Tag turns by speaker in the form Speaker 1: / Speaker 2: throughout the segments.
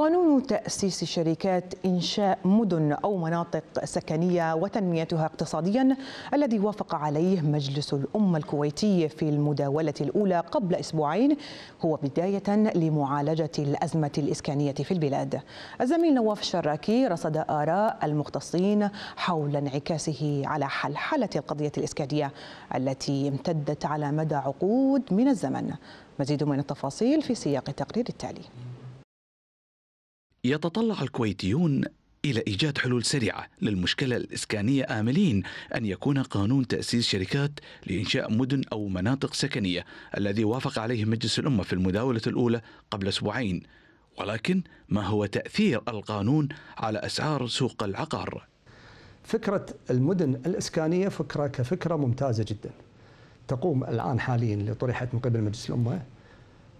Speaker 1: قانون تأسيس شركات إنشاء مدن أو مناطق سكنية وتنميتها اقتصاديا الذي وافق عليه مجلس الأمة الكويتي في المداولة الأولى قبل أسبوعين هو بداية لمعالجة الأزمة الإسكانية في البلاد الزميل نواف الشراكي رصد آراء المختصين حول انعكاسه على حلحلة القضية الإسكانية التي امتدت على مدى عقود من الزمن مزيد من التفاصيل في سياق التقرير التالي
Speaker 2: يتطلع الكويتيون إلى إيجاد حلول سريعة للمشكلة الإسكانية آملين أن يكون قانون تأسيس شركات لإنشاء مدن أو مناطق سكنية الذي وافق عليه مجلس الأمة في المداولة الأولى قبل أسبوعين ولكن ما هو تأثير القانون على أسعار سوق العقار؟
Speaker 3: فكرة المدن الإسكانية فكرة كفكرة ممتازة جدا تقوم الآن حاليا اللي طرحت من قبل مجلس الأمة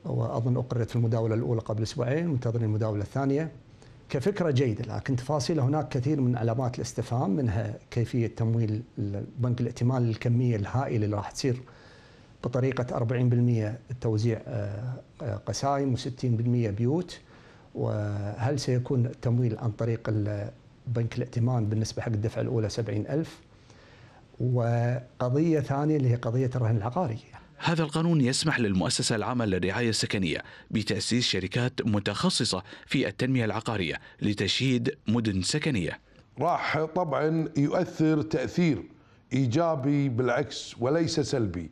Speaker 3: واظن اقرت في المداوله الاولى قبل اسبوعين منتظرين المداوله الثانيه كفكره جيده لكن تفاصيل هناك كثير من علامات الاستفهام منها كيفيه تمويل بنك الائتمان للكميه الهائله اللي راح تصير بطريقه 40% توزيع آه، آه، قسائم و60% بيوت وهل سيكون التمويل عن طريق بنك الائتمان بالنسبه حق الدفعه الاولى 70000 وقضيه ثانيه اللي هي قضيه الرهن العقاري هذا القانون
Speaker 2: يسمح للمؤسسة العامة للرعاية السكنية بتأسيس شركات متخصصة في التنمية العقارية لتشييد مدن سكنية
Speaker 4: راح طبعا يؤثر تأثير إيجابي بالعكس وليس سلبي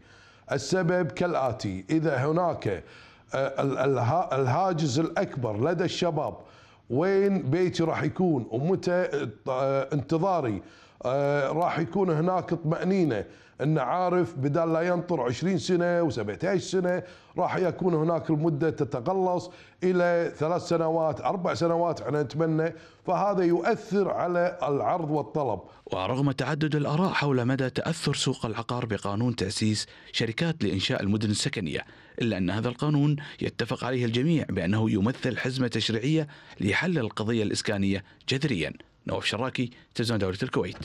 Speaker 4: السبب كالآتي إذا هناك آه، الهاجس الأكبر لدى الشباب وين بيتي راح يكون ومتى آه، انتظاري آه، راح يكون هناك طمأنينة أنه عارف بدل لا ينطر 20 سنة و17 سنة راح يكون هناك المدة تتقلص إلى ثلاث سنوات أربع سنوات احنا نتمنى فهذا يؤثر على العرض والطلب ورغم
Speaker 2: تعدد الآراء حول مدى تأثر سوق العقار بقانون تأسيس شركات لإنشاء المدن السكنية إلا أن هذا القانون يتفق عليه الجميع بأنه يمثل حزمة تشريعية لحل القضية الإسكانية جذريا نواف شراكي تلفزيون دولة الكويت